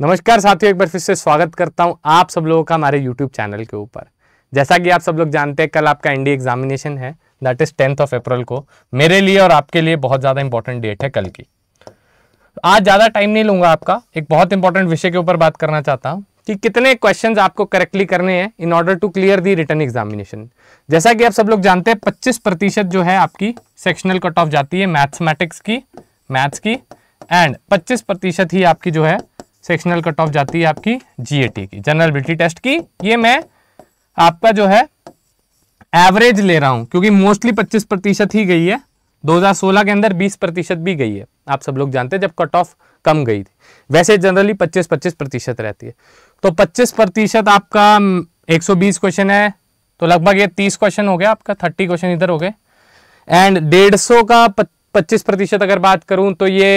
नमस्कार साथियों एक बार फिर से स्वागत करता हूं आप सब लोगों का हमारे यूट्यूब चैनल के ऊपर जैसा कि आप सब लोग जानते हैं कल आपका एनडी एग्जामिनेशन है that is tenth of April को मेरे लिए और आपके लिए बहुत ज़्यादा इंपॉर्टेंट डेट है कल की आज ज़्यादा टाइम नहीं लूंगा आपका एक बहुत इंपॉर्टेंट विषय के ऊपर बात करना चाहता हूँ कि कितने क्वेश्चन आपको करेक्टली करने हैं in order to clear the return examination जैसा कि आप सब लोग जानते हैं पच्चीस प्रतिशत जो है आपकी सेक्शनल कट ऑफ जाती है मैथमेटिक्स की मैथ्स की एंड 25 प्रतिशत ही आपकी जो है सेक्शनल कट ऑफ जाती है आपकी जीएटी की जनरल बिटी टेस्ट की ये मैं आपका जो है एवरेज ले रहा हूँ क्योंकि मोस्टली 25 प्रतिशत ही गई है 2016 के अंदर 20 प्रतिशत भी गई है आप सब लोग जानते हैं जब कट ऑफ कम गई थी वैसे जनरली 25-25 प्रतिशत रहती है तो 25 प्रतिशत आपका 120 क्वेश्चन है तो लगभग ये 30 क्वेश्चन हो गया आपका 30 क्वेश्चन इधर हो गए एंड डेढ़ का 25 प्रतिशत अगर बात करूँ तो ये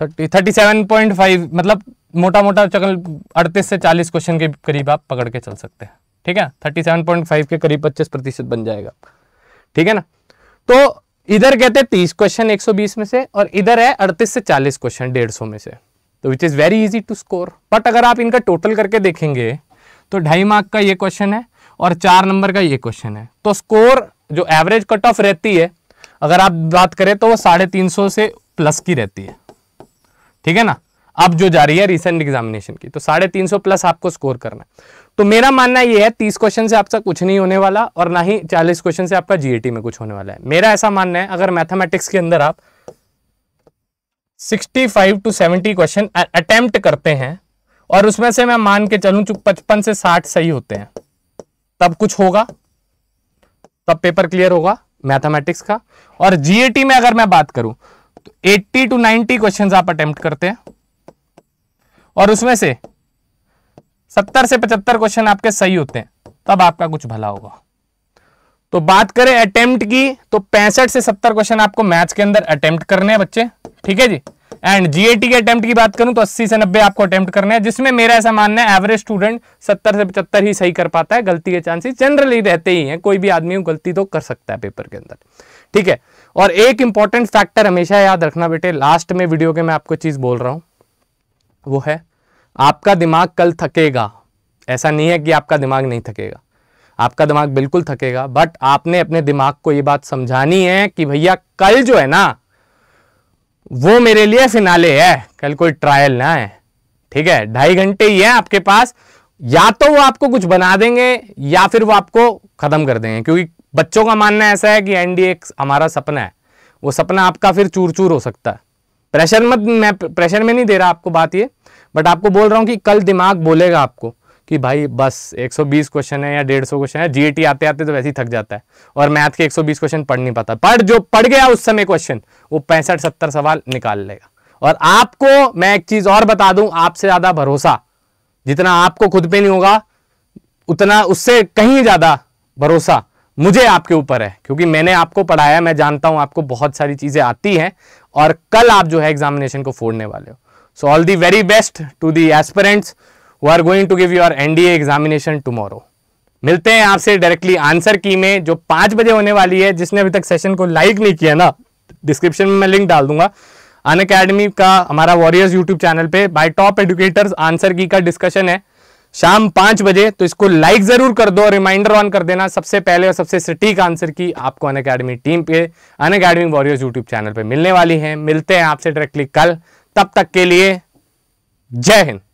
thirty thirty seven point five मतलब मोटा मोटा चकल अड़तीस से चालीस क्वेश्चन के करीब आप पकड़ के चल सकते हैं ठीक है थर्टी सेवन पॉइंट फाइव के करीब पच्चीस प्रतिशत बन जाएगा ठीक है ना तो इधर कहते हैं तीस क्वेश्चन एक सौ बीस में से और इधर है अड़तीस से चालीस क्वेश्चन डेढ़ सौ में से तो which is very easy to score but अगर आप इनका टोटल करके देखेंगे तो ढाई मार्क का ये क्वेश्चन है और चार नंबर का ये क्वेश्चन है तो स्कोर जो एवरेज कट ऑफ रहती है अगर आप बात करें तो वो साढ़े तीन सौ से प्लस की रहती है ठीक है ना अब जो जा रही है रिसेंट एग्जामिनेशन की तो साढ़े तीन सौ प्लस आपको स्कोर करना है तो मेरा मानना ये है तीस क्वेश्चन से आपका कुछ नहीं होने वाला और ना ही चालीस क्वेश्चन से आपका जीएटी e में कुछ होने वाला है मेरा ऐसा मानना है अगर मैथमेटिक्स के अंदर आप 65 टू 70 क्वेश्चन अटेम्प्ट करते हैं और उसमें से मैं मान के चलूं पचपन से साठ सही होते हैं तब कुछ होगा तब पेपर क्लियर होगा मैथमेटिक्स का और जीएटी e में अगर मैं बात करूं तो 80 टू 90 क्वेश्चंस आप अटेम्प्ट करते हैं और उसमें से 70 से 75 क्वेश्चन आपके सही होते हैं तब आपका कुछ भला होगा तो बात करें अटेम्प्ट की तो पैंसठ से सत्तर क्वेश्चन आपको मैथ्स के अंदर अटेम्प्ट करने हैं बच्चे ठीक है जी एंड जीएटी के अटेम्प्ट की बात करूं तो 80 से 90 आपको अटेम्प्ट करने हैं जिसमें मेरा ऐसा मानना है एवरेज स्टूडेंट 70 से 75 ही सही कर पाता है गलती के चांसेस जनरली रहते ही हैं कोई भी आदमी गलती तो कर सकता है पेपर के अंदर ठीक है और एक इंपॉर्टेंट फैक्टर हमेशा याद रखना बेटे लास्ट में वीडियो के मैं आपको चीज़ बोल रहा हूं वो है आपका दिमाग कल थकेगा ऐसा नहीं है कि आपका दिमाग नहीं थकेगा आपका दिमाग बिल्कुल थकेगा बट आपने अपने दिमाग को ये बात समझानी है कि भैया कल जो है ना वो मेरे लिए फिनाले है कल कोई ट्रायल ना है ठीक है ढाई घंटे ही है आपके पास या तो वो आपको कुछ बना देंगे या फिर वो आपको ख़त्म कर देंगे क्योंकि बच्चों का मानना ऐसा है कि एनडीए हमारा सपना है वो सपना आपका फिर चूर चूर हो सकता है प्रेशर मत मैं प्रेशर में नहीं दे रहा आपको बात ये बट आपको बोल रहा हूं कि कल दिमाग बोलेगा आपको कि भाई बस 120 क्वेश्चन है या 150 क्वेश्चन है जीएटी e आते आते तो वैसे ही थक जाता है और मैथ के 120 क्वेश्चन पढ़ नहीं पाता पढ़ जो पढ़ गया उस समय क्वेश्चन वो पैंसठ सत्तर सवाल निकाल लेगा और आपको मैं एक चीज और बता दूं आपसे ज्यादा भरोसा जितना आपको खुद पे नहीं होगा उतना उससे कहीं ज्यादा भरोसा मुझे आपके ऊपर है क्योंकि मैंने आपको पढ़ाया मैं जानता हूं आपको बहुत सारी चीजें आती हैं और कल आप जो है एग्जामिनेशन को फोड़ने वाले हो so all the very best to the aspirants who are going to give your NDA examination tomorrow मिलते हैं आपसे डायरेक्टली आंसर की में जो पांच बजे होने वाली है जिसने अभी तक सेशन को लाइक नहीं किया ना डिस्क्रिप्शन में मैं लिंक डाल दूंगा अन अकेडमी का हमारा वॉरियर्स यूट्यूब चैनल पे by top educators answer key का डिस्कशन है शाम पांच बजे तो इसको लाइक ज़रूर कर दो और रिमाइंडर ऑन कर देना सबसे पहले और सबसे सटीक आंसर की आपको अन अकेडमी टीम पे Unacademy warriors YouTube channel पे मिलने वाली है मिलते हैं आपसे डायरेक्टली कल तब तक के लिए जय हिंद